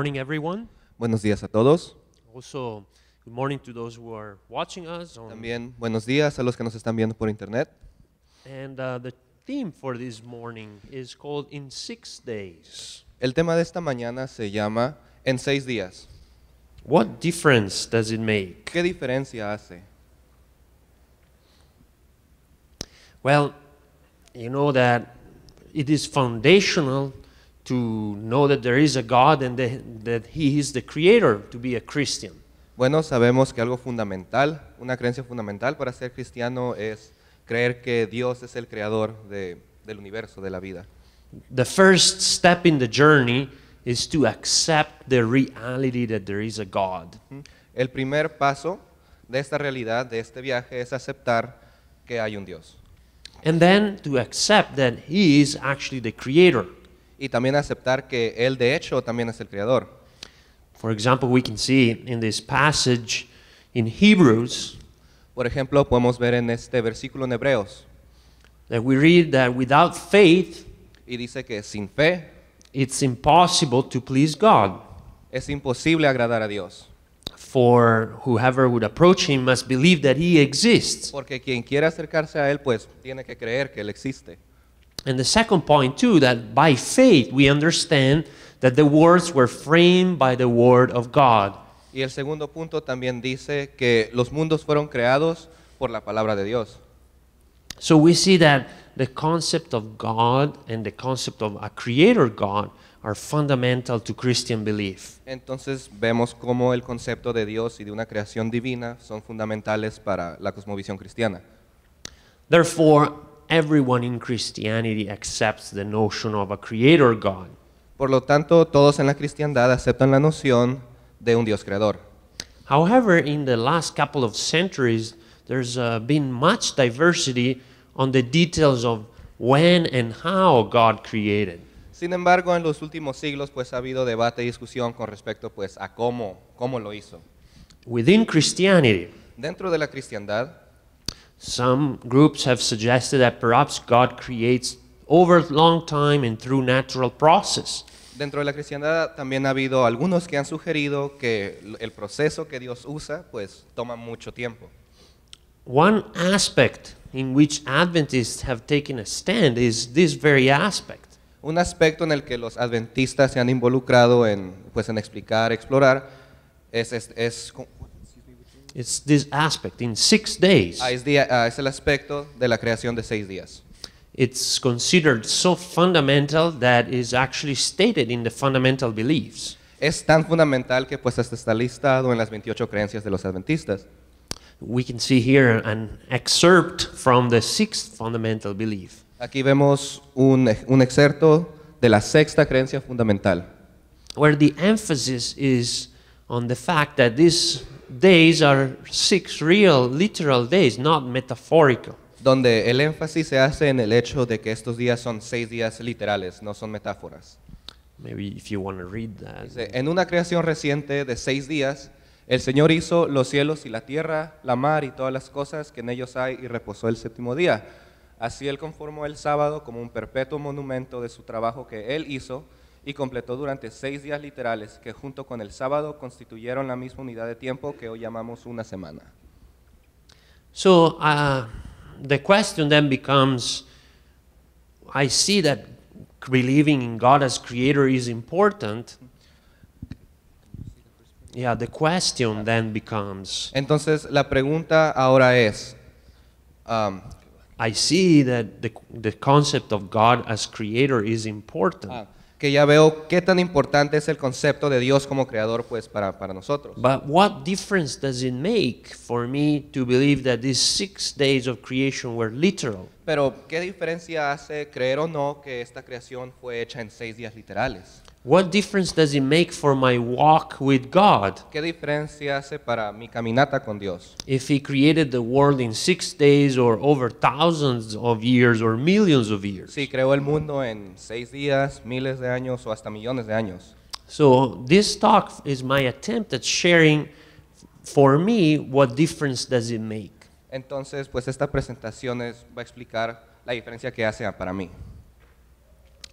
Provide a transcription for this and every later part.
morning, everyone. Buenos días a todos. Also, good morning to those who are watching us. On También buenos días a los que nos están viendo por internet. And uh, the theme for this morning is called In Six Days. El tema de esta mañana se llama En seis días. What difference does it make? ¿Qué diferencia hace? Well, you know that it is foundational to know that there is a God and the, that He is the Creator to be a Christian. Bueno, sabemos que algo fundamental, una creencia fundamental para ser cristiano es creer que Dios es el creador de, del universo, de la vida. The first step in the journey is to accept the reality that there is a God. El primer paso de esta realidad, de este viaje, es aceptar que hay un Dios. And then to accept that He is actually the creator. y también aceptar que él de hecho también es el creador. For example, we can see in this passage in Hebrews, por ejemplo, podemos ver en este versículo en Hebreos, that we read that without faith, y dice que sin fe, it's impossible to please God. Es imposible agradar a Dios. For whoever would approach him must believe that he exists. Porque quien quiera acercarse a él, pues tiene que creer que él existe. And the second point, too, that by faith we understand that the words were framed by the word of God. Y el segundo punto también dice que los mundos fueron creados por la palabra de Dios. So we see that the concept of God and the concept of a creator God are fundamental to Christian belief. Entonces vemos cómo el concepto de Dios y de una creación divina son fundamentales para la cosmovisión cristiana. Therefore, everyone in Christianity accepts the notion of a creator God. Por lo tanto, todos en la cristiandad aceptan la noción de un Dios creador. However, in the last couple of centuries, there's uh, been much diversity on the details of when and how God created. Sin embargo, en los últimos siglos pues ha habido debate y discusión con respecto pues a cómo cómo lo hizo. Within Christianity, dentro de la cristiandad, Some groups have suggested that perhaps God creates over long time and through natural process. Dentro de la cristiandad también ha habido algunos que han sugerido que el proceso que Dios usa pues toma mucho tiempo. One aspect in which Adventists have taken a stand is this very aspect. Un aspecto en el que los adventistas se han involucrado en pues en explicar, explorar es, es It's this aspect in six days. Ah, es, día, ah, es el aspecto de la creación de seis días. It's considered so fundamental that is actually stated in the fundamental beliefs. Es tan fundamental que pues hasta está listado en las 28 creencias de los adventistas. We can see here an excerpt from the sixth fundamental belief. Aquí vemos un, un excerto de la sexta creencia fundamental. Where the emphasis is on the fact that this days are six real, literal days, not metaphorical. Donde el énfasis se hace en el hecho de que estos días son seis días literales, no son metáforas. Maybe if you want to read that. en una creación reciente de seis días, el Señor hizo los cielos y la tierra, la mar y todas las cosas que en ellos hay y reposó el séptimo día. Así Él conformó el sábado como un perpetuo monumento de su trabajo que Él hizo y completó durante seis días literales que junto con el sábado constituyeron la misma unidad de tiempo que hoy llamamos una semana. So uh, the question then becomes, I see that believing in God as creator is important. Yeah, the question then becomes. Entonces la pregunta ahora es. Um, I see that the, the concept of God as creator is important. Ah, que ya veo qué tan importante es el concepto de Dios como creador pues para, nosotros. Pero qué diferencia hace creer o no que esta creación fue hecha en seis días literales? What difference does it make for my walk with God? ¿Qué diferencia hace para mi caminata con Dios? If he created the world in 6 days or over thousands of years or millions of years. So this talk is my attempt at sharing for me what difference does it make. Entonces, pues esta presentación es, va a explicar la diferencia que hace para mí.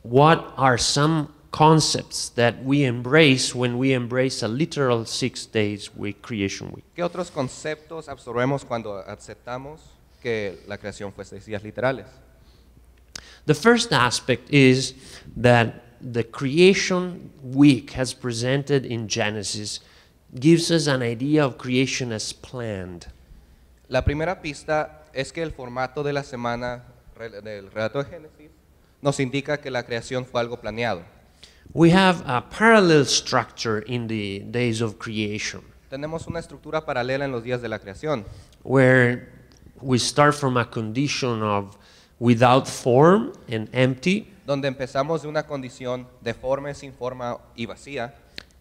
What are some concepts that we embrace when we embrace a literal six days week creation week. ¿Qué otros conceptos absorbemos cuando aceptamos que la creación fue seis días literales? The first aspect is that the creation week as presented in Genesis gives us an idea of creation as planned. La primera pista es que el formato de la semana del relato de Génesis nos indica que la creación fue algo planeado. We have a parallel structure in the days of creation. Tenemos una estructura paralela en los días de la creación. Where we start from a condition of without form and empty. Donde empezamos de una condición sin forma y vacía.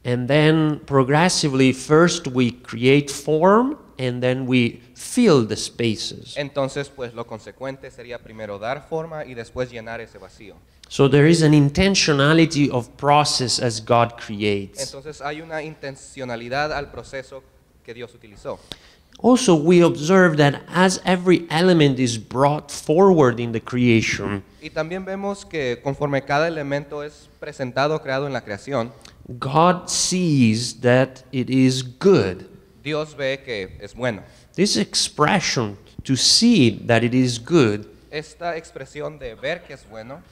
And then progressively, first we create form and then we fill the spaces. Entonces, pues lo consecuente sería primero dar forma y después llenar ese vacío. So there is an intentionality of process as God creates. Entonces hay una intencionalidad al proceso que Dios utilizó. Also, we observe that as every element is brought forward in the creation, y también vemos que conforme cada elemento es presentado, creado en la creación, God sees that it is good. Dios ve que es bueno. This expression to see that it is good Esta expresión de ver que es bueno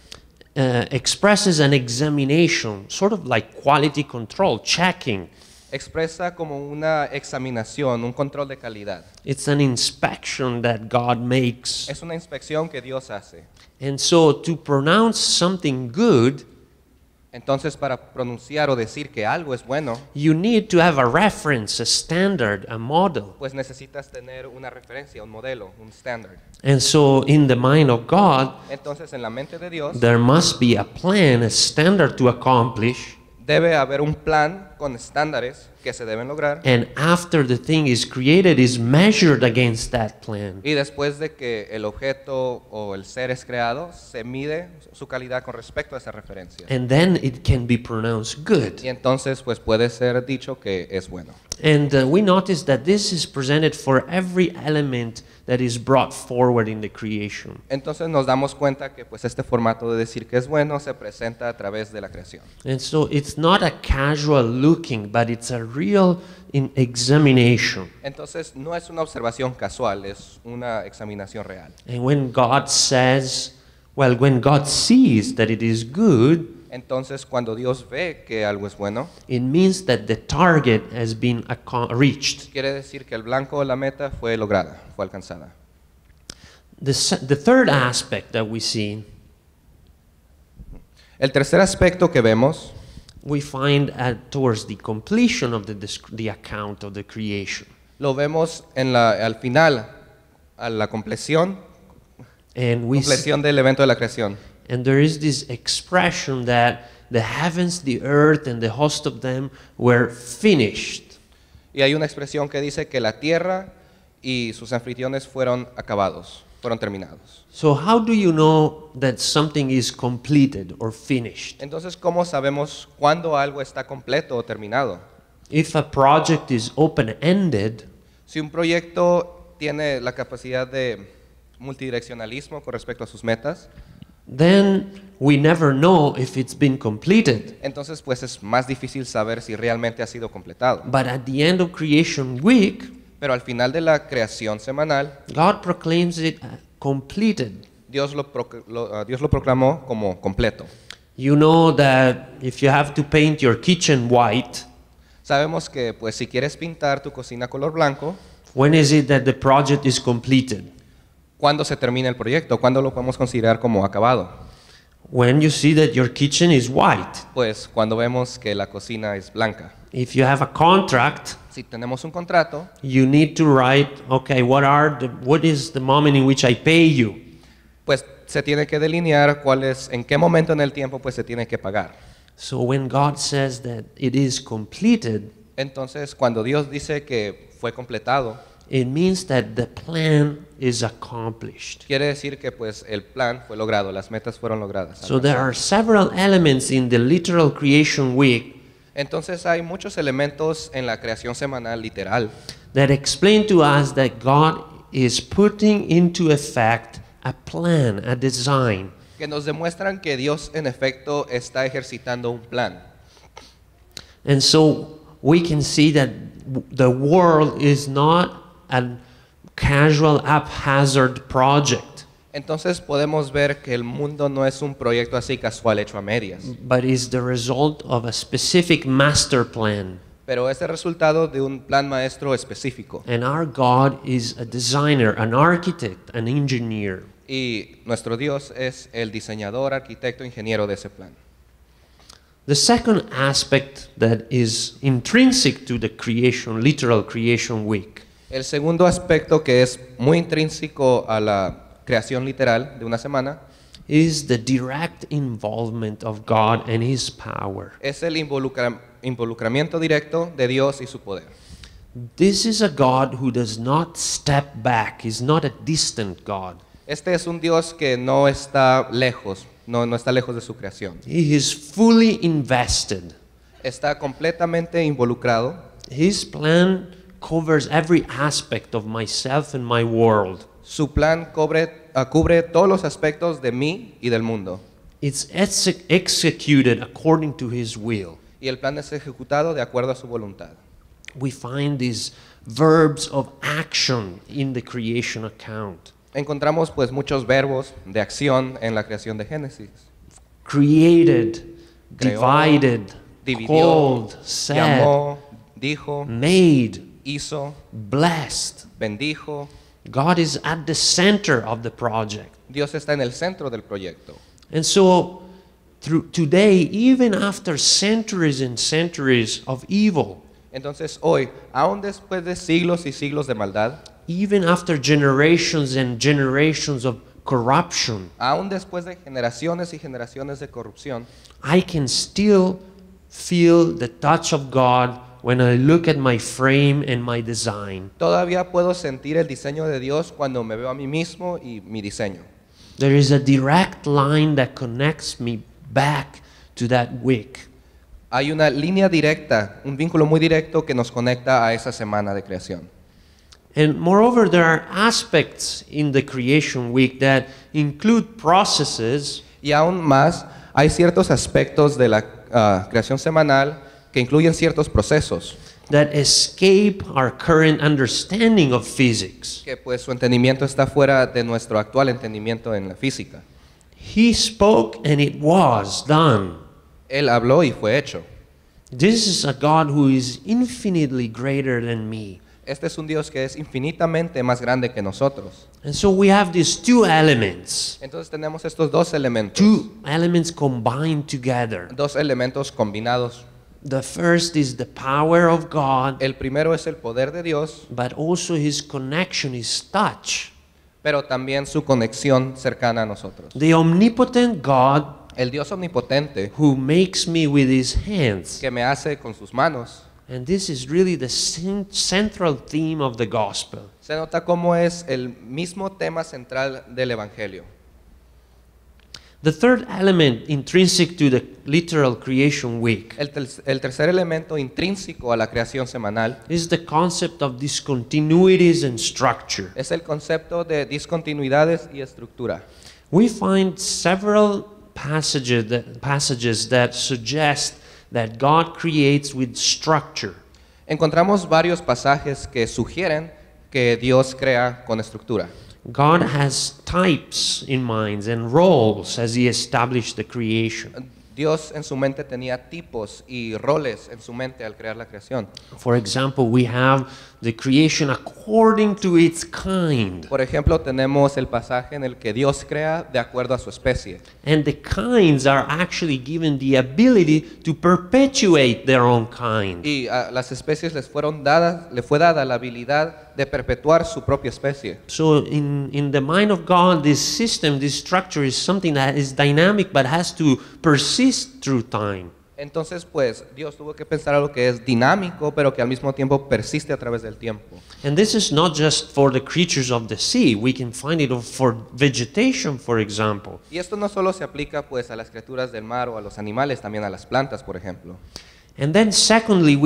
uh, expresses an examination, sort of like quality control, checking. Expresa como una examinación, un control de calidad. It's an inspection that God makes. Es una inspección que Dios hace. And so to pronounce something good Entonces para pronunciar o decir que algo es bueno, you need to have a reference, a standard, a model. pues necesitas tener una referencia, un modelo, un standard. And so in the mind of God, Entonces en la mente de Dios there must be a plan, a standard to accomplish. debe haber un plan con estándares que se deben lograr. And after the thing is created is measured against that plan. Y después de que el objeto o el ser es creado, se mide su calidad con respecto a esa referencia. And then it can be pronounced good. Y entonces pues puede ser dicho que es bueno. And uh, we notice that this is presented for every element that is brought forward in the creation. Entonces nos damos cuenta que pues este formato de decir que es bueno se presenta a través de la creación. And so it's not a casual looking, but it's a real examination. Entonces no es una observación casual, es una examinación real. And when God says, well, when God sees that it is good, entonces cuando Dios ve que algo es bueno, it means that the target has been reached. Quiere decir que el blanco de la meta fue lograda, fue alcanzada. The, the third aspect that we see. El tercer aspecto que vemos we find at, towards the completion of the, the account of the creation. Lo vemos en la, al final, a la compleción, and we compleción del evento de la creación. And there is this expression that the heavens, the earth, and the host of them were finished. Y hay una expresión que dice que la tierra y sus anfitriones fueron acabados, fueron terminados. So how do you know that something is completed or finished? Entonces, ¿cómo sabemos cuándo algo está completo o terminado? If a project is open-ended, si un proyecto tiene la capacidad de multidireccionalismo con respecto a sus metas, then we never know if it's been completed. Entonces, pues es más difícil saber si realmente ha sido completado. But at the end of creation week, pero al final de la creación semanal, God proclaims it completed. Dios lo, ah, Dios lo proclamó como completo. You know that if you have to paint your kitchen white, sabemos que pues si quieres pintar tu cocina color blanco, when is it that the project is completed? ¿Cuándo se termina el proyecto? ¿Cuándo lo podemos considerar como acabado? When you see that your kitchen is white. Pues cuando vemos que la cocina es blanca. If you have a contract, si tenemos un contrato, you need to write, okay, what are the, what is the moment in which I pay you? Pues se tiene que delinear cuál es, en qué momento en el tiempo pues se tiene que pagar. So when God says that it is completed, entonces cuando Dios dice que fue completado, it means that the plan is accomplished. Quiere decir que pues el plan fue logrado, las metas fueron logradas. So there are several elements in the literal creation week Entonces hay muchos elementos en la creación semanal literal that explain to us that God is putting into effect a plan, a design. que nos demuestran que Dios en efecto está ejercitando un plan. And so we can see that the world is not a casual haphazard project. Entonces podemos ver que el mundo no es un proyecto así casual hecho a medias. But is the result of a specific master plan. Pero es el resultado de un plan maestro específico. And our God is a designer, an architect, an engineer. Y nuestro Dios es el diseñador, arquitecto, ingeniero de ese plan. The second aspect that is intrinsic to the creation, literal creation week. El segundo aspecto que es muy intrínseco a la creación literal de una semana. Is the direct involvement of God and His power. Es el involucra involucramiento directo de Dios y su poder. This is a God who does not step back. He's not a distant God. Este es un Dios que no está lejos, no, no está lejos de su creación. He is fully invested. Está completamente involucrado. His plan covers every aspect of myself and my world. Su plan ah, cubre, todos los aspectos de mí y del mundo. It's executed according to his will. Y el plan es ejecutado de acuerdo a su voluntad. We find these verbs of action in the creation account. Encontramos pues muchos verbos de acción en la creación de Génesis. Created, divided, dividió, called, said, dijo, made, hizo, blessed, bendijo, God is at the center of the project. Dios está en el centro del proyecto. And so through today even after centuries and centuries of evil. Entonces hoy, aun después de siglos y siglos de maldad, even after generations and generations of corruption, aun después de generaciones y generaciones de corrupción, I can still feel the touch of God when I look at my frame and my design. Todavía puedo sentir el diseño de Dios cuando me veo a mí mismo y mi diseño. There is a direct line that connects me back to that week. Hay una línea directa, un vínculo muy directo que nos conecta a esa semana de creación. And moreover, there are aspects in the creation week that include processes. Y aún más, hay ciertos aspectos de la uh, creación semanal que incluyen ciertos procesos that escape understanding physics. que pues su entendimiento está fuera de nuestro actual entendimiento en la física. Él habló y fue hecho. Este es un Dios que es infinitamente más grande que nosotros. Entonces tenemos estos dos elementos. together. Dos elementos combinados The first is the power of God. El primero es el poder de Dios. But also his connection, is touch. Pero también su conexión cercana a nosotros. The omnipotent God. El Dios omnipotente. Who makes me with his hands. Que me hace con sus manos. And this is really the central theme of the gospel. Se nota cómo es el mismo tema central del evangelio. The third element intrinsic to the literal creation week. El, el, tercer elemento intrínseco a la creación semanal. Is the concept of discontinuities and structure. Es el concepto de discontinuidades y estructura. We find several passages that, passages that suggest that God creates with structure. Encontramos varios pasajes que sugieren que Dios crea con estructura. God has types in minds and roles as he established the creation. Dios en su mente tenía tipos y roles en su mente al crear la creación. For example, we have the creation according to its kind. Por ejemplo, tenemos el pasaje en el que Dios crea de acuerdo a su especie. And the kinds are actually given the ability to perpetuate their own kind. Y a las especies les fueron dadas, le fue dada la habilidad de perpetuar su propia especie. So in in the mind of God, this system, this structure is something that is dynamic but has to persist through time. Entonces, pues, Dios tuvo que pensar algo que es dinámico, pero que al mismo tiempo persiste a través del tiempo. Y esto no solo se aplica, pues, a las criaturas del mar o a los animales, también a las plantas, por ejemplo. Entonces también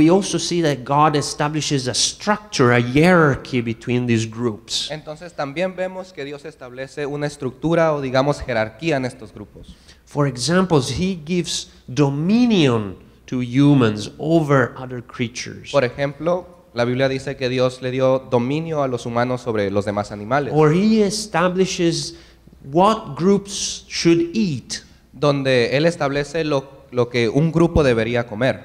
vemos que Dios establece una estructura o digamos jerarquía en estos grupos. For example, he gives dominion to humans over other creatures. Por ejemplo, la Biblia dice que Dios le dio dominio a los humanos sobre los demás animales. Or he establishes what groups should eat. Donde él establece lo, lo que un grupo debería comer.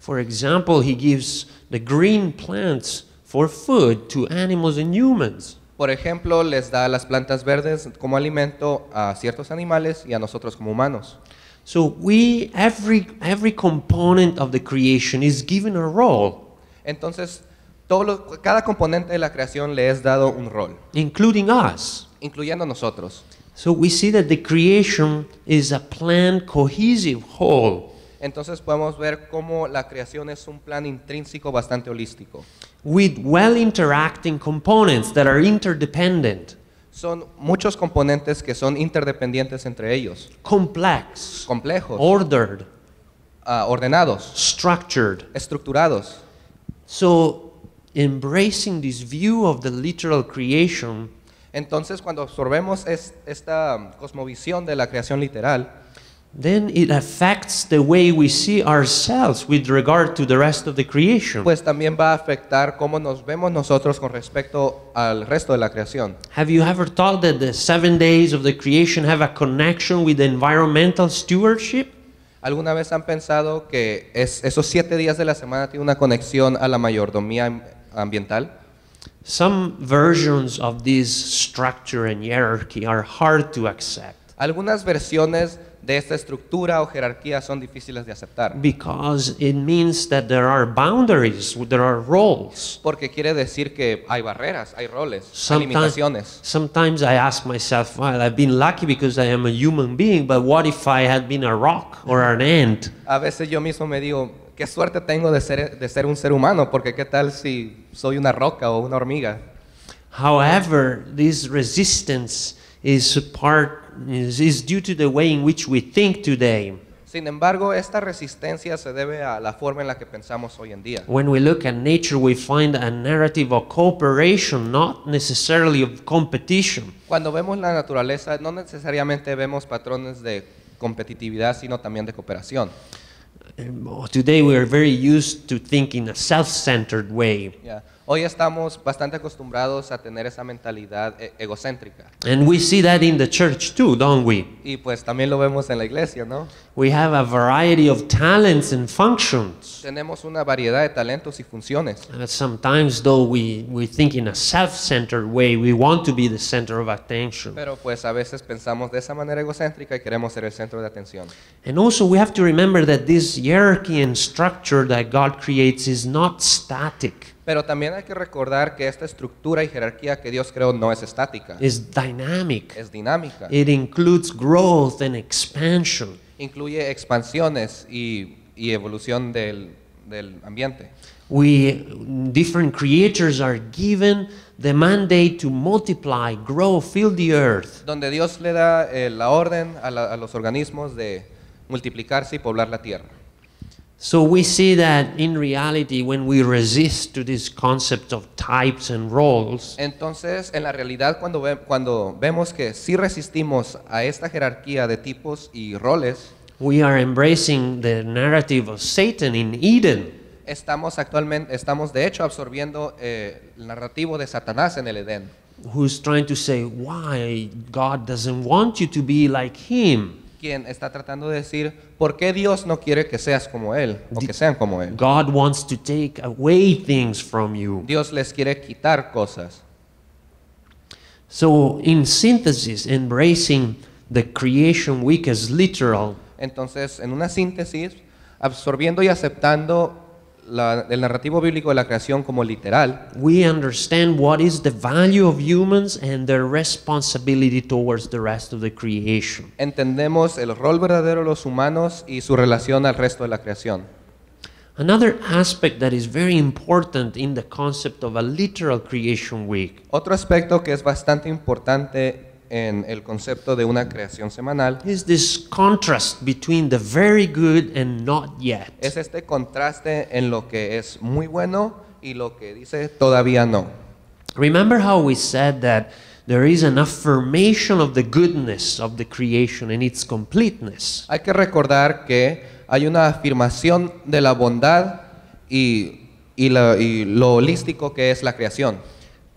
For example, he gives the green plants for food to animals and humans. Por ejemplo, les da a las plantas verdes como alimento a ciertos animales y a nosotros como humanos. So we every every component of the creation is given a role. Entonces, todo cada componente de la creación le es dado un rol. Including us. Incluyendo nosotros. So we see that the creation is a planned cohesive whole entonces podemos ver cómo la creación es un plan intrínseco bastante holístico. With well interacting components that are interdependent. Son muchos componentes que son interdependientes entre ellos. Complex. Complejos. Ordered. Ah, ordenados. Structured. Estructurados. So, embracing this view of the literal creation. Entonces, cuando absorbemos esta um, cosmovisión de la creación literal. Then it affects the way we see ourselves with regard to the rest of the creation. Pues también va a afectar cómo nos vemos nosotros con respecto al resto de la creación. Have you ever thought that the seven days of the creation have a connection with environmental stewardship? ¿Alguna vez han pensado que es, esos siete días de la semana tienen una conexión a la mayordomía ambiental? Some versions of this structure and hierarchy are hard to accept. Algunas versiones de esta estructura o jerarquía son difíciles de aceptar. Because it means that there are boundaries, there are roles. Porque quiere decir que hay barreras, hay roles, sometimes, hay limitaciones. Sometimes I ask myself, well, I've been lucky because I am a human being, but what if I had been a rock or an ant? A veces yo mismo me digo, qué suerte tengo de ser de ser un ser humano, porque qué tal si soy una roca o una hormiga. However, this resistance is part is due to the way in which we think today. Sin embargo, esta resistencia se debe a la forma en la que pensamos hoy en día. When we look at nature, we find a narrative of cooperation, not necessarily of competition. Cuando vemos la naturaleza, no necesariamente vemos patrones de competitividad, sino también de cooperación. Um, today we are very used to think in a self-centered way. Yeah. Hoy estamos bastante acostumbrados a tener esa mentalidad e egocéntrica. And we see that in the church too, don't we? Y pues también lo vemos en la iglesia, ¿no? We have a variety of talents and functions. Tenemos una variedad de talentos y funciones. And sometimes though we we think in a self-centered way, we want to be the center of attention. Pero pues a veces pensamos de esa manera egocéntrica y queremos ser el centro de atención. And also we have to remember that this hierarchy and structure that God creates is not static. Pero también hay que recordar que esta estructura y jerarquía que Dios creó no es estática. Es dinámica. It includes growth and expansion. Incluye expansiones y, evolución del, ambiente. We different are given the mandate to multiply, grow, fill the earth. Donde Dios le da eh, la orden a los organismos de multiplicarse y poblar la tierra. So we see that in reality when we resist to this concept of types and roles. Entonces, en la realidad cuando ve, cuando vemos que si resistimos a esta jerarquía de tipos y roles, we are embracing the narrative of Satan in Eden. Estamos actualmente estamos de hecho absorbiendo eh, el narrativo de Satanás en el Edén. Who's trying to say why God doesn't want you to be like him? quien está tratando de decir por qué Dios no quiere que seas como él o que sean como él. Dios les quiere quitar cosas. the creation literal. Entonces, en una síntesis, absorbiendo y aceptando la, el narrativo bíblico de la creación como literal, we understand what is the value of humans and their responsibility towards the rest of the creation. entendemos el rol verdadero de los humanos y su relación al resto de la creación. Another aspect that is very important in the concept of a literal creation week Otro aspecto que es bastante importante en el concepto de una creación semanal is this contrast between the very good and not yet. es este contraste en lo que es muy bueno y lo que dice todavía no. Remember how we said that there is an affirmation of the goodness of the creation and its completeness. Hay que recordar que hay una afirmación de la bondad y, y, la, y lo holístico que es la creación.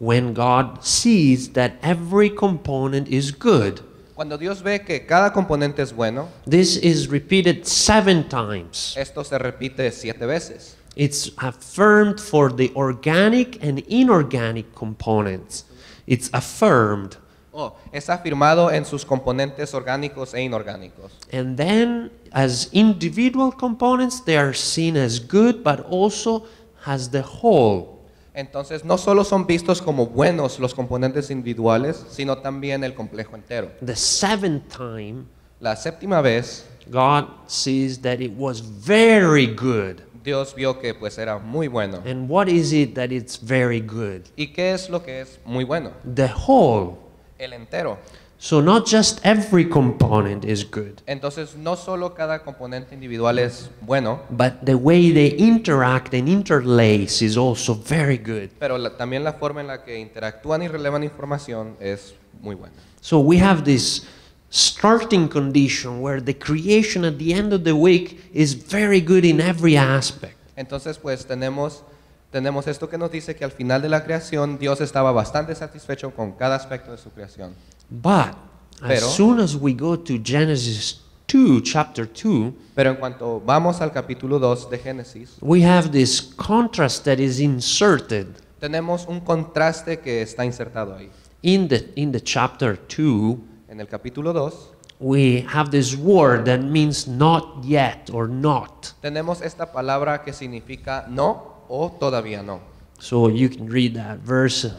when God sees that every component is good, Cuando Dios ve que cada componente es bueno, this is repeated seven times. esto se repite siete veces. It's affirmed for the organic and inorganic components. It's affirmed. Oh, es afirmado en sus componentes orgánicos e inorgánicos. And then, as individual components, they are seen as good, but also as the whole. Entonces, no solo son vistos como buenos los componentes individuales, sino también el complejo entero. The seventh time, la séptima vez, God sees that it was very good. Dios vio que pues era muy bueno. And what is it that it's very good? ¿Y qué es lo que es muy bueno? The whole. El entero. So not just every component is good. Entonces no solo cada componente individual es bueno. But the way they interact and interlace is also very good. Pero la, también la forma en la que interactúan y relevan información es muy buena. So we have this starting condition where the creation at the end of the week is very good in every aspect. Entonces pues tenemos tenemos esto que nos dice que al final de la creación Dios estaba bastante satisfecho con cada aspecto de su creación. But Pero, as soon as we go to Genesis 2, chapter 2, pero en cuanto vamos al capítulo 2 de Génesis, we have this contrast that is inserted tenemos un contraste que está insertado ahí. in the in the chapter 2 En el capítulo 2 we have this word that means not yet or not. tenemos esta palabra que significa no o todavía no. So you can read that verse.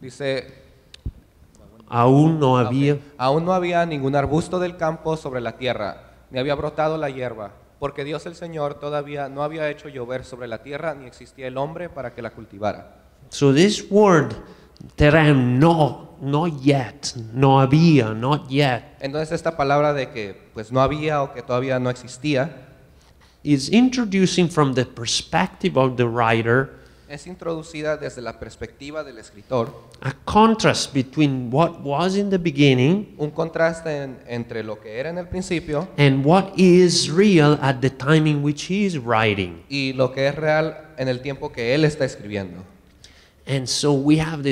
Dice Aún no había. ningún arbusto del campo sobre la tierra, ni había brotado la hierba, porque Dios el Señor todavía no había hecho llover sobre la tierra, ni existía el hombre para que la cultivara. So this word, no, no yet, no había, not yet. Entonces esta palabra de que pues no había o que todavía no existía is introducing from the perspective of the writer es introducida desde la perspectiva del escritor. A contrast between what was in the beginning un contraste entre lo que era en el principio what is at the time y lo que es real en el tiempo que él está escribiendo. so we have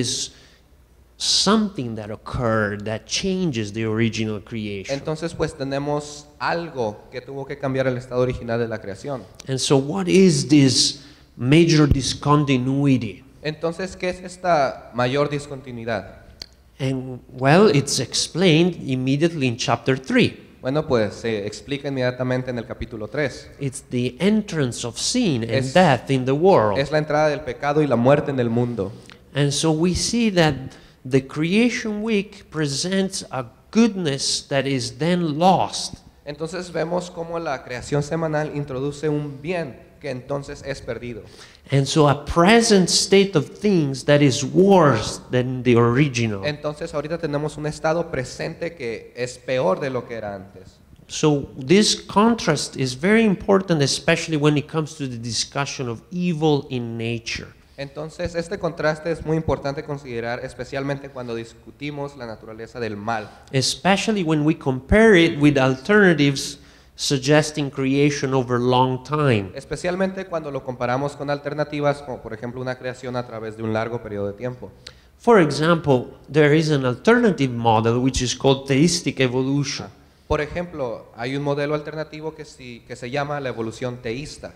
Entonces pues tenemos algo que tuvo que cambiar el estado original de la creación. And so what is this major discontinuity. Entonces, ¿qué es esta mayor discontinuidad? And well, it's explained immediately in chapter 3. Bueno, pues se explica inmediatamente en el capítulo 3. It's the entrance of sin and death in the world. Es la entrada del pecado y la muerte en el mundo. And so we see that the creation week presents a goodness that is then lost. Entonces vemos cómo la creación semanal introduce un bien que entonces es perdido. And so a present state of things that is worse than the original. Entonces ahorita tenemos un estado presente que es peor de lo que era antes. So this contrast is very important especially when it comes to the discussion of evil in nature. Entonces este contraste es muy importante considerar especialmente cuando discutimos la naturaleza del mal. Especially when we compare it with alternatives suggesting creation over long time. Especialmente cuando lo comparamos con alternativas como por ejemplo una creación a través de un largo periodo de tiempo. For example, there is an alternative model which is called theistic evolution. Por ejemplo, hay un modelo alternativo que, si, que se llama la evolución teísta.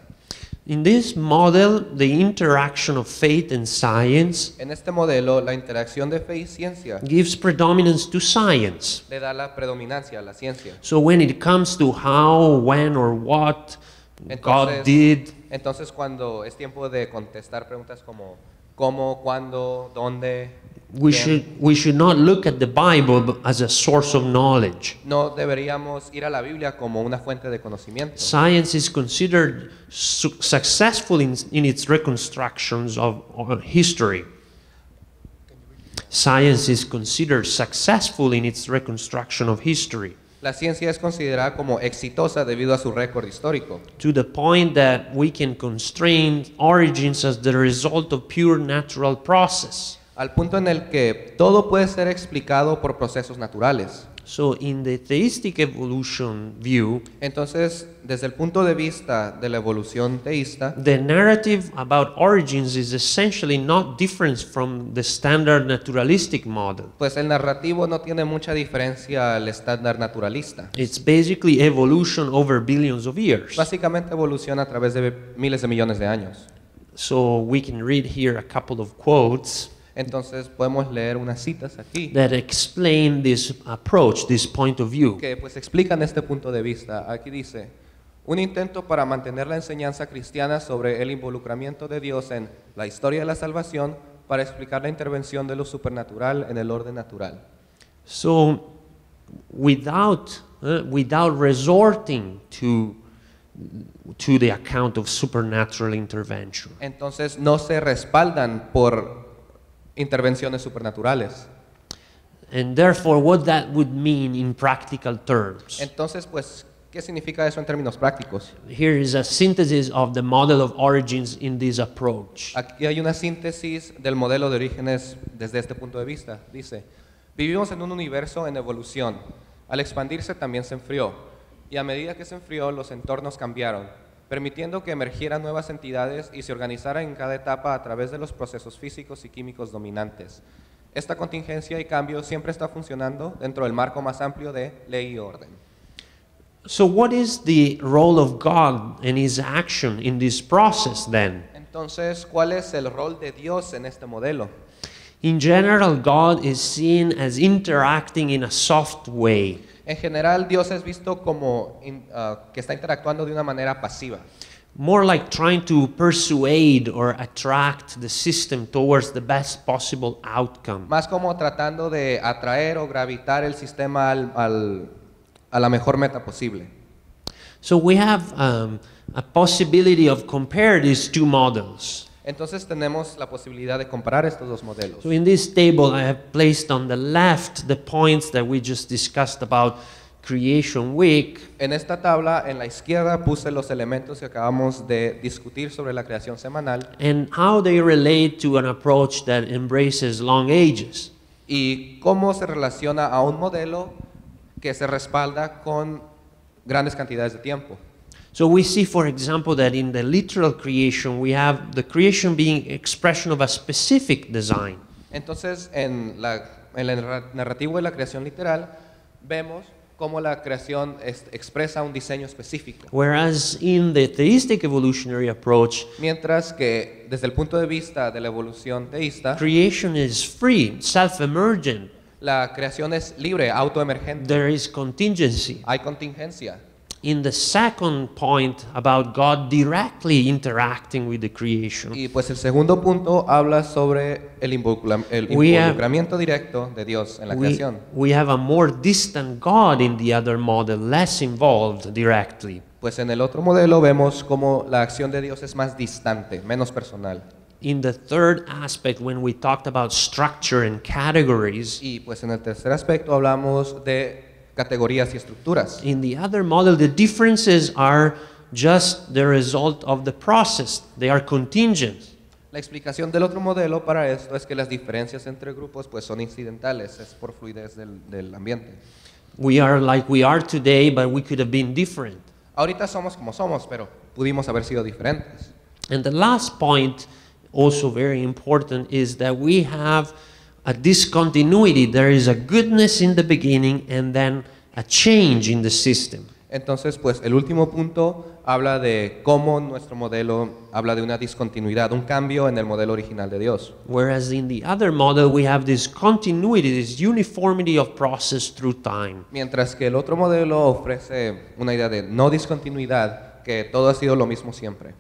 In this model, the interaction of faith and science en este modelo, la interacción de fe y ciencia gives predominance to science. le da la predominancia a la ciencia. So when it comes to how, when, or what Entonces, God did, Entonces cuando es tiempo de contestar preguntas como cómo, cuándo, dónde, we Bien. should we should not look at the Bible as a source of knowledge. No deberíamos ir a la Biblia como una fuente de conocimiento. Science is considered su successful in, in its reconstructions of, of history. Science is considered successful in its reconstruction of history. La ciencia es considerada como exitosa debido a su récord histórico. To the point that we can constrain origins as the result of pure natural process. al punto en el que todo puede ser explicado por procesos naturales. So in the theistic evolution view, entonces desde el punto de vista de la evolución teísta, the narrative about origins is essentially not different from the standard naturalistic model. Pues el narrativo no tiene mucha diferencia al estándar naturalista. It's basically evolution over billions of years. Básicamente evolución a través de miles de millones de años. So we can read here a couple of quotes. Entonces podemos leer unas citas aquí que pues explican este punto de vista. Aquí dice, un intento para mantener la enseñanza cristiana sobre el involucramiento de Dios en la historia de la salvación para explicar la intervención de lo supernatural en el orden natural. Entonces no se respaldan por intervenciones supernaturales. And therefore, what that would mean in practical terms. Entonces, pues, ¿qué significa eso en términos prácticos? Here is a synthesis of the model of origins in this approach. Aquí hay una síntesis del modelo de orígenes desde este punto de vista. Dice, vivimos en un universo en evolución. Al expandirse también se enfrió. Y a medida que se enfrió, los entornos cambiaron permitiendo que emergieran nuevas entidades y se organizaran en cada etapa a través de los procesos físicos y químicos dominantes. Esta contingencia y cambio siempre está funcionando dentro del marco más amplio de ley y orden. So Entonces, ¿cuál es el rol de Dios en este modelo? In general, God is seen as interacting in a soft way. En general, Dios es visto como ah, que está interactuando de una manera pasiva. More like trying to persuade or attract the system towards the best possible outcome. Más como tratando de atraer o gravitar el sistema al, al, a la mejor meta posible. So we have um, a possibility of compare these two models. Entonces tenemos la posibilidad de comparar estos dos modelos. points that we just discussed about week. En esta tabla en la izquierda puse los elementos que acabamos de discutir sobre la creación semanal. And how they relate to an approach that embraces long ages. Y cómo se relaciona a un modelo que se respalda con grandes cantidades de tiempo. So we see, for example, that in the literal creation, we have the creation being expression of a specific design. Entonces, en la, en la narrativa de la creación literal, vemos cómo la creación es, expresa un diseño específico. Whereas in the theistic evolutionary approach, mientras que desde el punto de vista de la evolución teísta, creation is free, self-emergent. La creación es libre, autoemergente. There is contingency. Hay contingencia in the second point about God directly interacting with the creation. Y pues el segundo punto habla sobre el, involucramiento directo de Dios en la we, creación. We have a more distant God in the other model, less involved directly. Pues en el otro modelo vemos como la acción de Dios es más distante, menos personal. in the third aspect when we talked about structure and categories y pues en el tercer aspecto hablamos de categorías y estructuras. In the other model, the differences are just the result of the process. They are contingent. La explicación del otro modelo para esto es que las diferencias entre grupos pues son incidentales, es por fluidez del, del ambiente. We are like we are today, but we could have been different. Ahorita somos como somos, pero pudimos haber sido diferentes. And the last point, also very important, is that we have a discontinuity, there is a goodness in the beginning and then a change in the system. Entonces, pues el último punto habla de cómo nuestro modelo habla de una discontinuidad, un cambio en el modelo original de Dios. Whereas in the other model we have this continuity, this uniformity of process through time. Mientras que el otro modelo ofrece una idea de no discontinuidad, que todo ha sido lo mismo siempre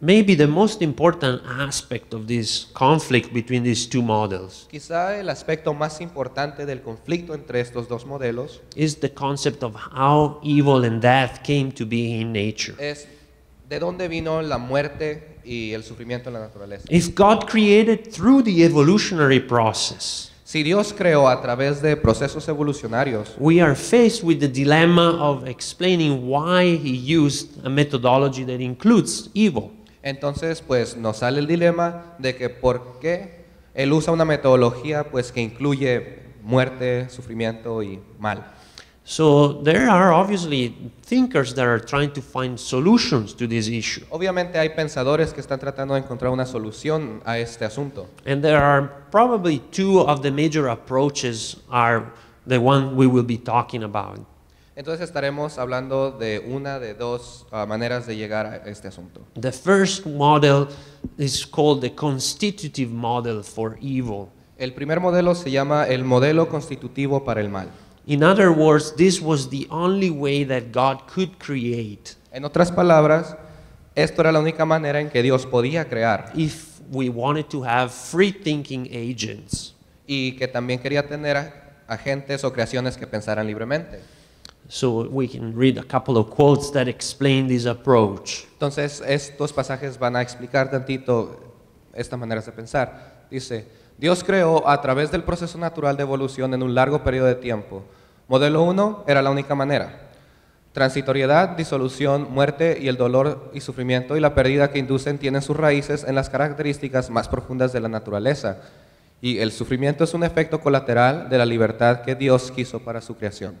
maybe the most important aspect of this conflict between these two models quizá el aspecto más importante del conflicto entre estos dos modelos is the concept of how evil and death came to be in nature es de dónde vino la muerte y el sufrimiento en la naturaleza if god created through the evolutionary process si Dios creó a través de procesos evolucionarios, we are faced with the dilemma of explaining why he used a methodology that includes evil. Entonces, pues nos sale el dilema de que por qué él usa una metodología pues que incluye muerte, sufrimiento y mal. So there are obviously thinkers that are trying to find solutions to this issue. Obviamente hay pensadores que están tratando de encontrar una solución a este asunto. And there are probably two of the major approaches are the one we will be talking about. Entonces estaremos hablando de una de dos ah, maneras de llegar a este asunto. The first model is called the constitutive model for evil. El primer modelo se llama el modelo constitutivo para el mal. In other words, this was the only way that God could create. En otras palabras, esto era la única manera en que Dios podía crear. If we wanted to have free thinking agents. Y que también quería tener agentes o creaciones que pensaran libremente. Entonces, estos pasajes van a explicar tantito estas maneras de pensar. Dice, Dios creó a través del proceso natural de evolución en un largo periodo de tiempo. Modelo 1 era la única manera. Transitoriedad, disolución, muerte y el dolor y sufrimiento y la pérdida que inducen tienen sus raíces en las características más profundas de la naturaleza. Y el sufrimiento es un efecto colateral de la libertad que Dios quiso para su creación.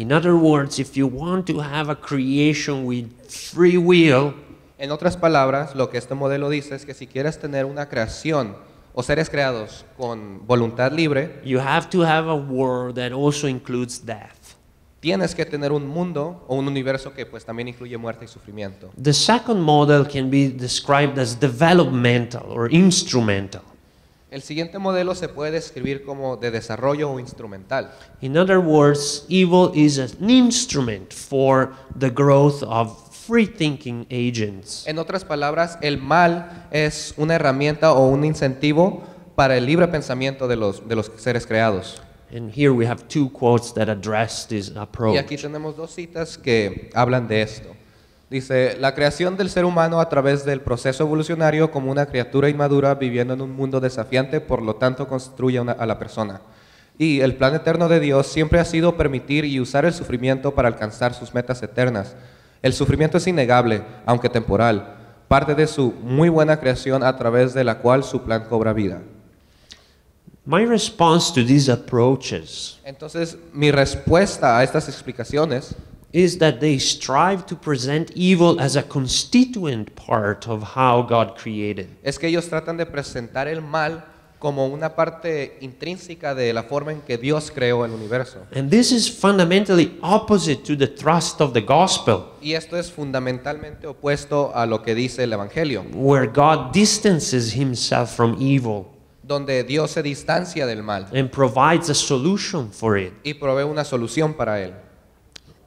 In other words, if you want to have a creation with free will, en otras palabras, lo que este modelo dice es que si quieres tener una creación o seres creados con voluntad libre, you have to have a world that also includes death. tienes que tener un mundo o un universo que pues también incluye muerte y sufrimiento. The second model can be described as developmental or instrumental. El siguiente modelo se puede describir como de desarrollo o instrumental. In other words, evil is an instrument for the growth of free thinking agents. En otras palabras, el mal es una herramienta o un incentivo para el libre pensamiento de los de los seres creados. And here we have two quotes that address this approach. Y aquí tenemos dos citas que hablan de esto. Dice, la creación del ser humano a través del proceso evolucionario como una criatura inmadura viviendo en un mundo desafiante, por lo tanto construye a la persona. Y el plan eterno de Dios siempre ha sido permitir y usar el sufrimiento para alcanzar sus metas eternas. El sufrimiento es innegable, aunque temporal, parte de su muy buena creación a través de la cual su plan cobra vida. Entonces, mi respuesta a estas explicaciones is that they strive to present evil as a constituent part of how God created. Es que ellos tratan de presentar el mal como una parte intrínseca de la forma en que Dios creó el universo. And this is fundamentally opposite to the thrust of the gospel. Y esto es fundamentalmente opuesto a lo que dice el evangelio. Where God distances himself from evil. Donde Dios se distancia del mal. And provides a solution for it. Y provee una solución para él.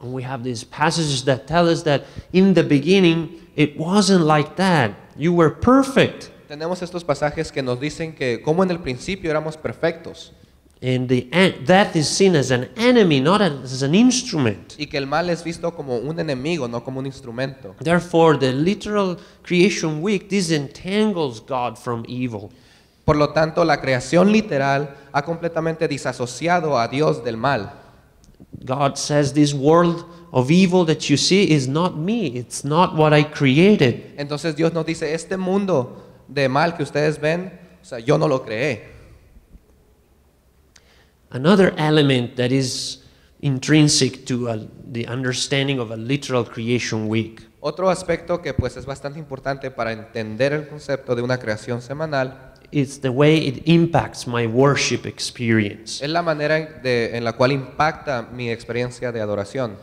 And we have these passages that tell us that in the beginning it wasn't like that. You were perfect. Tenemos estos pasajes que nos dicen que como en el principio éramos perfectos. And the, that is seen as an enemy, not as an instrument. Y que el mal es visto como un enemigo, no como un instrumento. Therefore, the literal creation week disentangles God from evil. Por lo tanto, la creación literal ha completamente disasociado a Dios del mal. God says this world of evil that you see is not me, it's not what I created. Entonces Dios nos dice, este mundo de mal que ustedes ven, o sea, yo no lo creé. Another element that is intrinsic to a, uh, the understanding of a literal creation week. Otro aspecto que pues es bastante importante para entender el concepto de una creación semanal it's the way it impacts my worship experience. Es la manera de, en la cual impacta mi experiencia de adoración.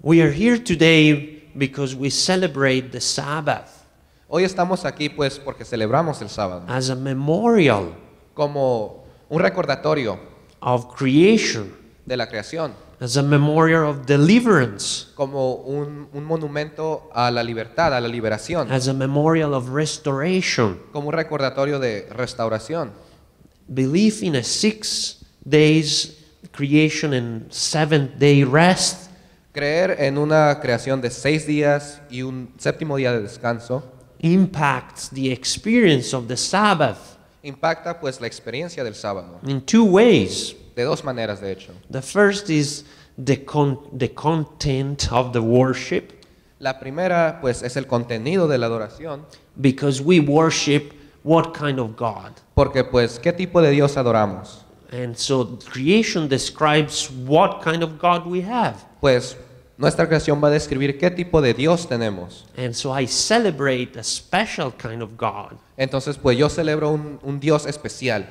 We are here today because we celebrate the Sabbath Hoy estamos aquí pues porque celebramos el sábado as a memorial como un recordatorio of creation de la creación. As a memorial of deliverance. Como un, un, monumento a la libertad, a la liberación. As a memorial of restoration. Como un recordatorio de restauración. Belief in a six days creation and seventh day rest. Creer en una creación de seis días y un séptimo día de descanso. Impacts the experience of the Sabbath. Impacta pues la experiencia del sábado. In two ways. de dos maneras de hecho. La primera pues es el contenido de la adoración. Porque pues qué tipo de Dios adoramos. Pues nuestra creación va a describir qué tipo de Dios tenemos. Entonces pues yo celebro un, un Dios especial.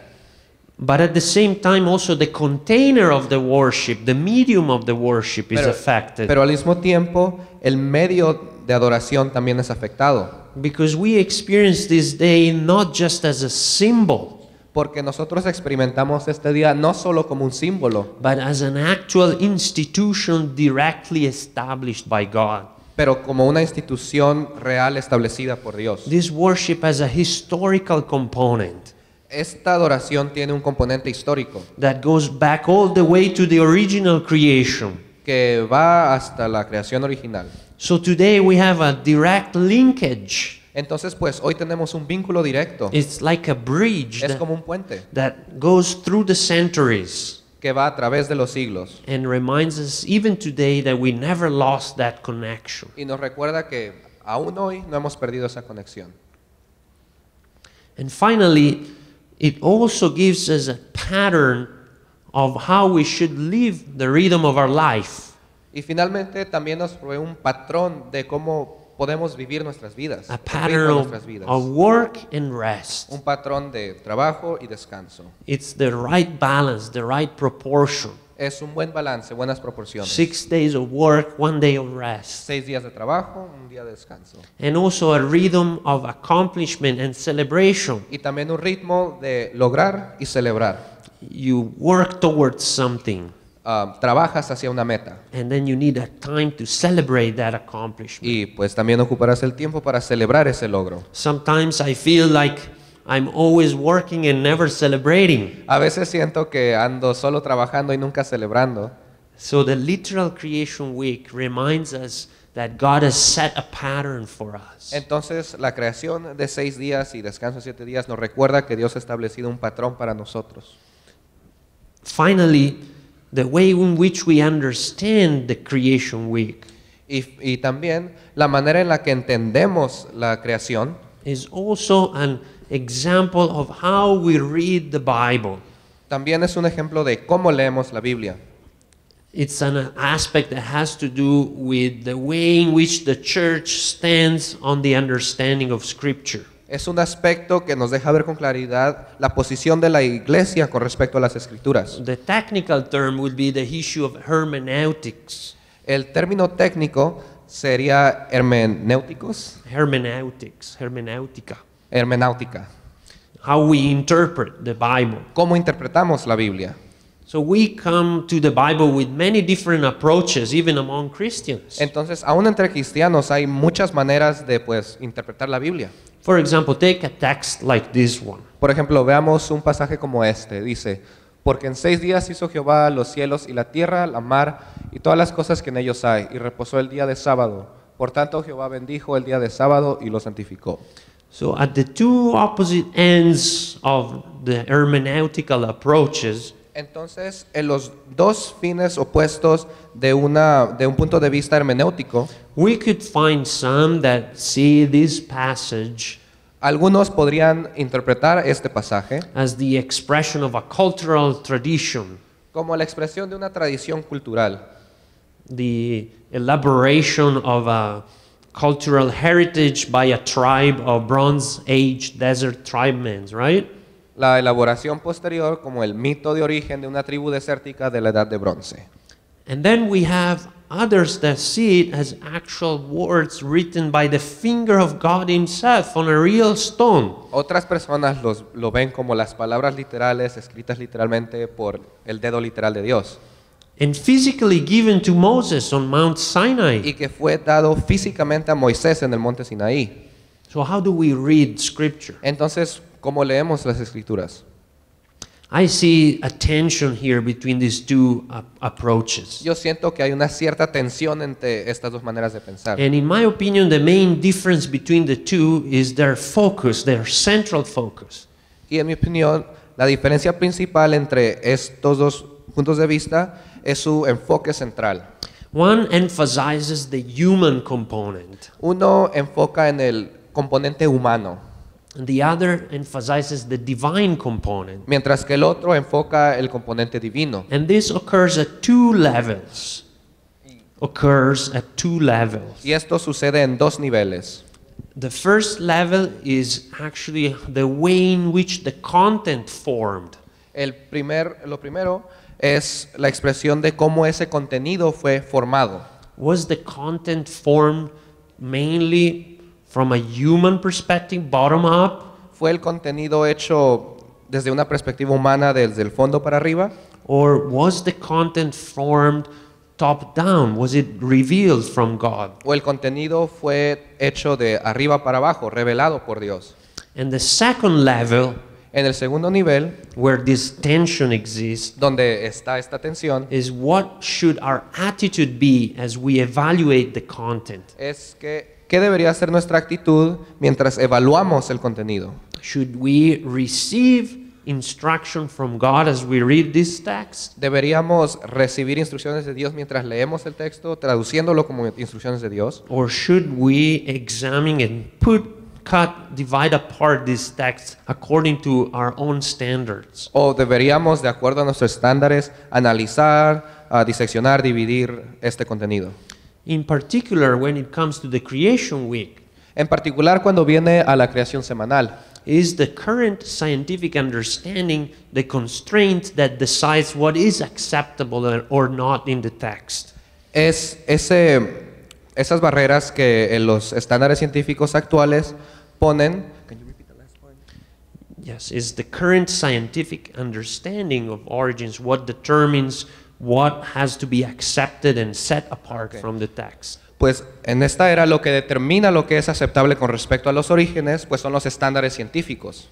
But at the same time also the container of the worship, the medium of the worship is pero, affected. Pero al mismo tiempo el medio de adoración también es afectado. Because we experience this day not just as a symbol porque nosotros experimentamos este día no solo como un símbolo, but as an actual institution directly established by God. pero como una institución real establecida por Dios. This worship has a historical component. Esta adoración tiene un componente histórico. That goes back all the way to the original creation. Que va hasta la creación original. So today we have a direct linkage. Entonces, pues hoy tenemos un vínculo directo. It's like a bridge es that, como un puente. That goes through the centuries. Que va a través de los siglos. And reminds us even today that we never lost that connection. Y nos recuerda que aún hoy no hemos perdido esa conexión. And finally, it also gives us a pattern of how we should live the rhythm of our life. Y finalmente también nos provee un patrón de cómo podemos vivir nuestras vidas. A pattern of, vidas. of work and rest. Un patrón de trabajo y descanso. It's the right balance, the right proportion. Es un buen balance, buenas proporciones. Six days of work, one day of rest. Seis días de trabajo, un día de descanso. And also a rhythm of accomplishment and celebration. Y también un ritmo de lograr y celebrar. You work towards something. Uh, trabajas hacia una meta. And then you need a time to celebrate that accomplishment. Y pues también ocuparás el tiempo para celebrar ese logro. Sometimes I feel like I'm always working and never celebrating. A veces siento que ando solo trabajando y nunca celebrando. So the literal creation week reminds us that God has set a pattern for us. Entonces la creación de seis días y descanso siete días nos recuerda que Dios ha establecido un patrón para nosotros. Finally, the way in which we understand the creation week. Y, y también la manera en la que entendemos la creación. Is also an example of how we read the Bible. También es un ejemplo de cómo leemos la Biblia. It's an aspect that has to do with the way in which the church stands on the understanding of scripture. Es un aspecto que nos deja ver con claridad la posición de la iglesia con respecto a las escrituras. The technical term would be the issue of hermeneutics. El término técnico sería hermenéuticos. Hermeneutics, hermenéutica hermenáutica. How we interpret the Bible. Cómo interpretamos la Biblia. So we come to the Bible with many different approaches, even among Christians. Entonces, aún entre cristianos hay muchas maneras de pues interpretar la Biblia. For example, take a text like this one. Por ejemplo, veamos un pasaje como este. Dice, porque en seis días hizo Jehová los cielos y la tierra, la mar y todas las cosas que en ellos hay, y reposó el día de sábado. Por tanto, Jehová bendijo el día de sábado y lo santificó. So at the two opposite ends of the hermeneutical approaches, Entonces, en los dos fines opuestos de, una, de un punto de vista hermenéutico, we could find some that see this passage algunos podrían interpretar este pasaje as the expression of a cultural tradition, como la expresión de una tradición cultural, the elaboration of a by a tribe Bronze La elaboración posterior como el mito de origen de una tribu desértica de la Edad de Bronce. then we have others that see it as actual words written by the finger of God on a real stone. Otras personas los, lo ven como las palabras literales escritas literalmente por el dedo literal de Dios and physically given to Moses on Mount Sinai. y que fue dado físicamente a Moisés en el monte Sinaí. So how do we read scripture? Entonces, ¿cómo leemos las escrituras? I see a tension here between these two uh, approaches. Yo siento que hay una cierta tensión entre estas dos maneras de pensar. And in my opinion, the main difference between the two is their focus, their central focus. Y en mi opinión, la diferencia principal entre estos dos puntos de vista es su enfoque central. One emphasizes the human component. Uno enfoca en el componente humano. And the other emphasizes the divine component. Mientras que el otro enfoca el componente divino. And this occurs at two levels. Occurs at two levels. Y esto sucede en dos niveles. The first level is actually the way in which the content formed. El primer, lo primero es la expresión de cómo ese contenido fue formado. ¿Fue el contenido hecho desde una perspectiva humana desde el fondo para arriba? the content top down? it revealed God? ¿O el contenido fue hecho de arriba para abajo, revelado por Dios? level En el segundo nivel, where this tension exists, donde está esta tensión, is what should our attitude be as we evaluate the content? Es que qué debería ser nuestra actitud mientras evaluamos el contenido. Should we receive instruction from God as we read this text? Deberíamos recibir instrucciones de Dios mientras leemos el texto, traduciéndolo como instrucciones de Dios. Or should we examine and put cut, divide apart these texts according to our own standards. O deberíamos, de acuerdo a nuestros estándares, analizar, uh, diseccionar, dividir este contenido. In particular, when it comes to the creation week, En particular cuando viene a la creación semanal. is the current scientific understanding the constraint that decides what is acceptable or not in the text? Es ese esas barreras que los estándares científicos actuales ponen. Yes, is the current scientific understanding of origins what determines what has to be accepted and set apart okay. from the text. Pues en esta era lo que determina lo que es aceptable con respecto a los orígenes, pues son los estándares científicos.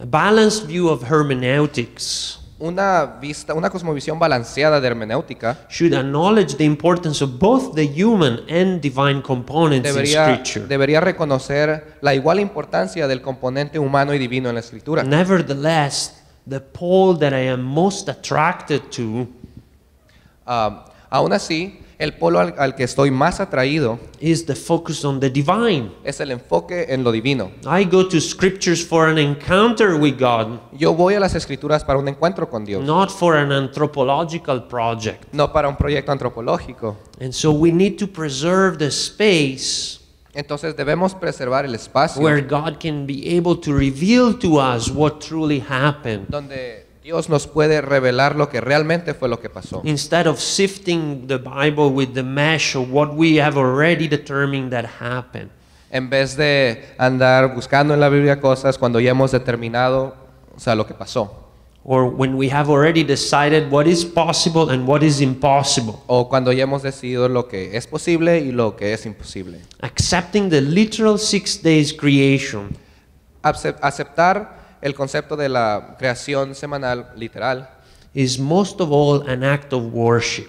A balanced view of hermeneutics una vista, una cosmovisión balanceada de hermenéutica should acknowledge the importance of both the human and divine components debería, in scripture. Debería reconocer la igual importancia del componente humano y divino en la escritura. Nevertheless, the pole that I am most attracted to um, ah, aun así el polo al, que estoy más atraído is the focus on the divine. Es el enfoque en lo divino. I go to scriptures for an encounter with God. Yo voy a las escrituras para un encuentro con Dios. Not for an anthropological project. No para un proyecto antropológico. And so we need to preserve the space entonces debemos preservar el espacio where God can be able to reveal to us what truly happened. Donde Dios nos puede revelar lo que realmente fue lo que pasó. Instead of sifting the Bible with the mesh of what we have already determined that happened. En vez de andar buscando en la Biblia cosas cuando ya hemos determinado, o sea, lo que pasó. Or when we have already decided what is possible and what is impossible. O cuando ya hemos decidido lo que es posible y lo que es imposible. Accepting the literal six days creation. aceptar el concepto de la creación semanal literal is most of all an act of worship.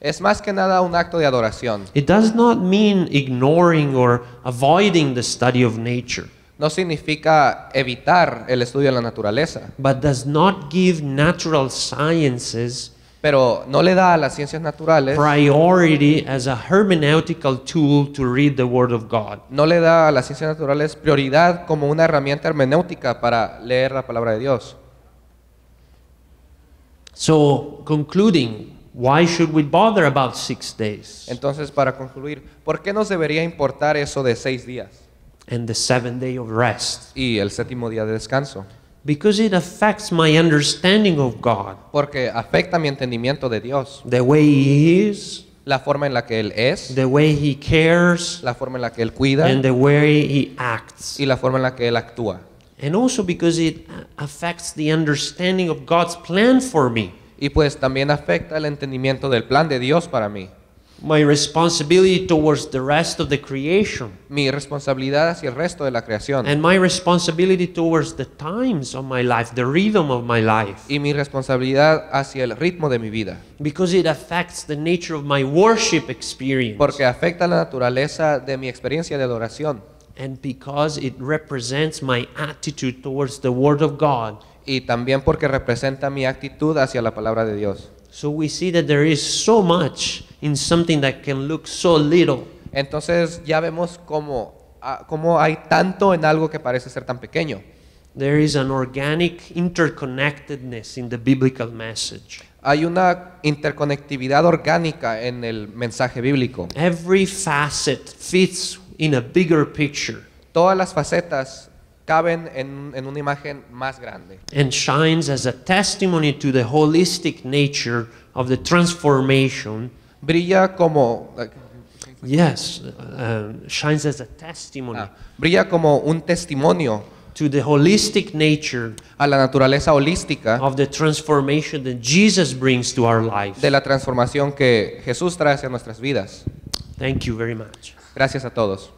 Es más que nada un acto de adoración. It does not mean ignoring or avoiding the study of nature. No significa evitar el estudio de la naturaleza. But does not give natural sciences pero no le da a las ciencias naturales to the no le da a las ciencias naturales prioridad como una herramienta hermenéutica para leer la palabra de Dios. So, concluding, why should we bother about six days? Entonces, para concluir, ¿por qué nos debería importar eso de seis días And the seventh day of rest. y el séptimo día de descanso? Because it affects my understanding of God. Porque afecta mi entendimiento de Dios. The way he is, la forma en la que él es, the way he cares, la forma en la que él cuida, and the way he acts. y la forma en la que él actúa. And also because it affects the understanding of God's plan for me. Y pues también afecta el entendimiento del plan de Dios para mí. My responsibility towards the rest of the creation. Mi responsabilidad hacia el resto de la creación. And my responsibility towards the times of my life, the rhythm of my life. Y mi responsabilidad hacia el ritmo de mi vida. Because it affects the nature of my worship experience. Porque afecta la naturaleza de mi experiencia de adoración. And because it represents my attitude towards the word of God. Y también porque representa mi actitud hacia la palabra de Dios. So we see that there is so much in something that can look so little. Entonces ya vemos cómo, ah, cómo hay tanto en algo que parece ser tan pequeño. There is an organic interconnectedness in the biblical message. Hay una interconectividad orgánica en el mensaje bíblico. Every facet fits in a bigger picture todas las facetas caben en, en, una imagen más grande. And shines as a testimony to the holistic nature of the transformation brilla como yes, uh, shines as a testimony. Ah, brilla como un testimonio to the holistic nature a la naturaleza holística of the transformation that Jesus brings to our lives. de la transformación que Jesús trae hacia nuestras vidas. Thank you very much. Gracias a todos.